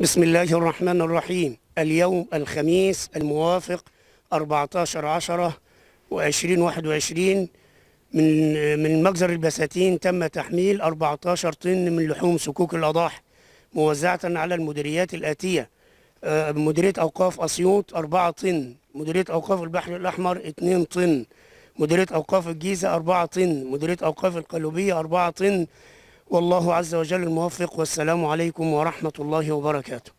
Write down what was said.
بسم الله الرحمن الرحيم اليوم الخميس الموافق 14 10 و2021 من من مجزر البساتين تم تحميل 14 طن من لحوم سكوك الأضاحي موزعة على المديريات الآتية آه، مديرية أوقاف أسيوط 4 طن مديرية أوقاف البحر الأحمر 2 طن مديرية أوقاف الجيزة 4 طن مديرية أوقاف القلوبية 4 طن والله عز وجل الموفق والسلام عليكم ورحمة الله وبركاته